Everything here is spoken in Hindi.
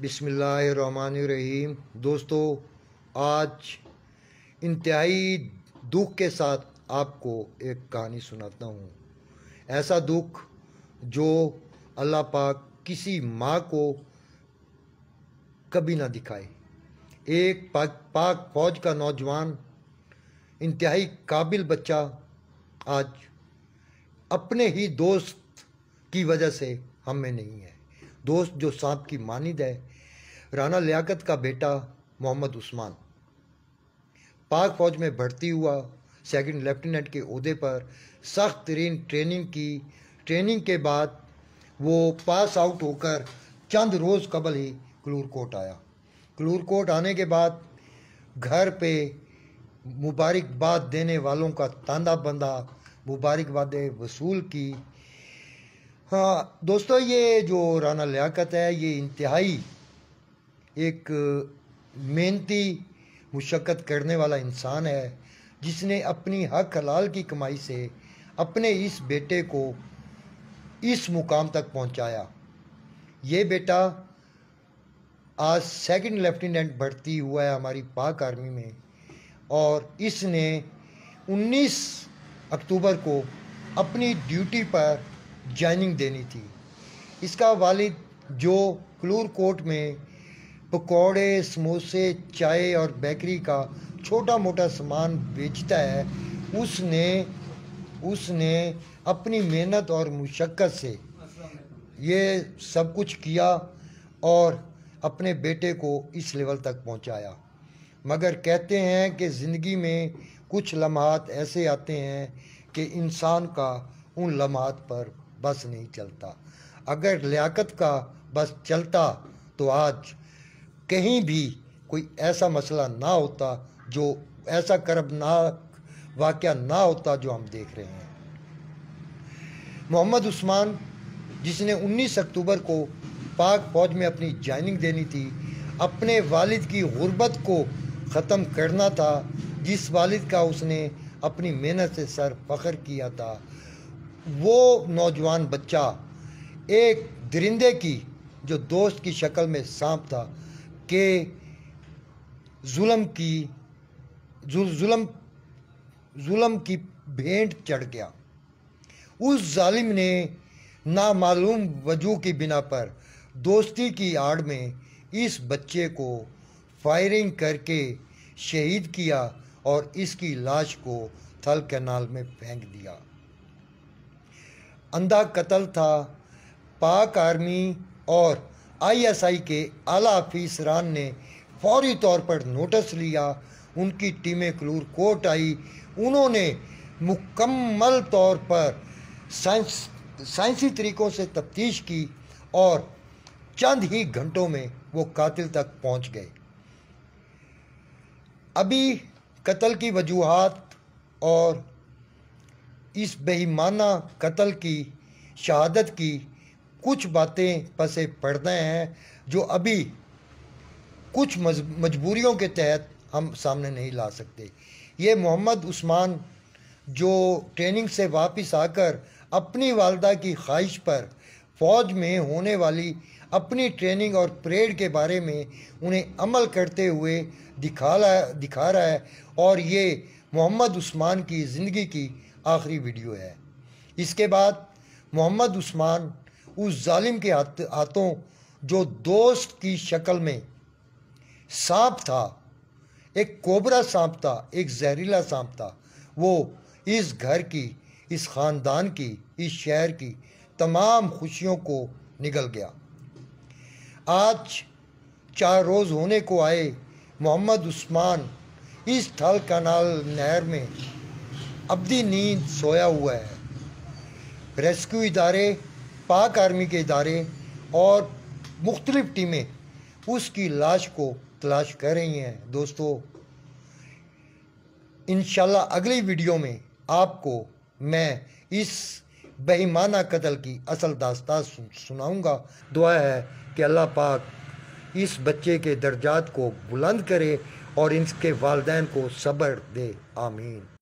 बिसमीम दोस्तों आज इंतहाई दुख के साथ आपको एक कहानी सुनाता हूँ ऐसा दुख जो अल्लाह पाक किसी माँ को कभी ना दिखाए एक पाक पाक फौज का नौजवान इंतहाई काबिल बच्चा आज अपने ही दोस्त की वजह से हम में नहीं है दोस्त जो सांप की मानिद है राना लियाकत का बेटा मोहम्मद उस्मान पाक फौज में भर्ती हुआ सेकंड लेफ्टिनेंट के अहदे पर सख्त तरीन ट्रेनिंग की ट्रेनिंग के बाद वो पास आउट होकर चंद रोज़ कबल ही क्लूरकोट आया क्लूरकोट आने के बाद घर पे मुबारकबाद देने वालों का तांदा बंदा मुबारकबादें वसूल की हाँ दोस्तों ये जो राना लियाकत है ये इंतहाई एक मेहनती मुशक्क़त करने वाला इंसान है जिसने अपनी हक हलाल की कमाई से अपने इस बेटे को इस मुकाम तक पहुंचाया ये बेटा आज सेकंड लेफ्टिनेंट भर्ती हुआ है हमारी पाक आर्मी में और इसने 19 अक्टूबर को अपनी ड्यूटी पर ज्वाइनिंग देनी थी इसका वालिद जो क्लूर कोट में पकौड़े समोसे चाय और बेकरी का छोटा मोटा सामान बेचता है उसने उसने अपनी मेहनत और मुशक्क़त से ये सब कुछ किया और अपने बेटे को इस लेवल तक पहुंचाया मगर कहते हैं कि ज़िंदगी में कुछ लम्हात ऐसे आते हैं कि इंसान का उन लम्हात पर बस नहीं चलता अगर लियाकत का बस चलता तो आज कहीं भी कोई ऐसा मसला ना होता जो ऐसा करबनाक वाक़ ना होता जो हम देख रहे हैं मोहम्मद उस्मान जिसने 19 अक्टूबर को पाक फौज में अपनी ज्वाइनिंग देनी थी अपने वालिद की गुर्बत को ख़त्म करना था जिस वालिद का उसने अपनी मेहनत से सर फख्र किया था वो नौजवान बच्चा एक दरिंदे की जो दोस्त की शक्ल में सांप था के जुल्म की जुल्म जुल्म की भेंट चढ़ गया उस जालिम ने नामालूम वजू की बिना पर दोस्ती की आड़ में इस बच्चे को फायरिंग करके शहीद किया और इसकी लाश को थल कैनाल में फेंक दिया अंधा कत्ल था पाक आर्मी और आईएसआई के आला हफीस रान ने फौरी तौर पर नोटिस लिया उनकी टीमें क्लूर कोर्ट आई उन्होंने मुकम्मल तौर पर साइंस साइंसी तरीक़ों से तफ्तीश की और चंद ही घंटों में वो कातिल तक पहुंच गए अभी कत्ल की वजूहत और इस बेईमाना कत्ल की शहादत की कुछ बातें पसे पड़ते हैं जो अभी कुछ मजबूरियों के तहत हम सामने नहीं ला सकते ये मोहम्मद उस्मान जो ट्रेनिंग से वापस आकर अपनी वालदा की ख्वाहिश पर फ़ौज में होने वाली अपनी ट्रेनिंग और परेड के बारे में उन्हें अमल करते हुए दिखा रहा दिखा रहा है और ये मोहम्मद उस्मान की ज़िंदगी की आखिरी वीडियो है इसके बाद मोहम्मद उस्मान उस जालिम के हाथों जो दोस्त की शक्ल में सांप था एक कोबरा सांप था एक जहरीला सांप था वो इस घर की इस ख़ानदान की इस शहर की तमाम खुशियों को निगल गया आज चार रोज़ होने को आए मोहम्मद उस्मान इस थल कनाल नहर में अब भी नींद सोया हुआ है रेस्क्यू इदारे पाक आर्मी के इदारे और मुख्तलिफ़ टीमें उसकी लाश को तलाश कर रही हैं दोस्तों इन अगली वीडियो में आपको मैं इस बेईमाना कत्ल की असल दास्तान सुनाऊंगा दुआ है कि अल्लाह पाक इस बच्चे के दर्जात को बुलंद करे और इनके वालदेन को सब्र दे आमीन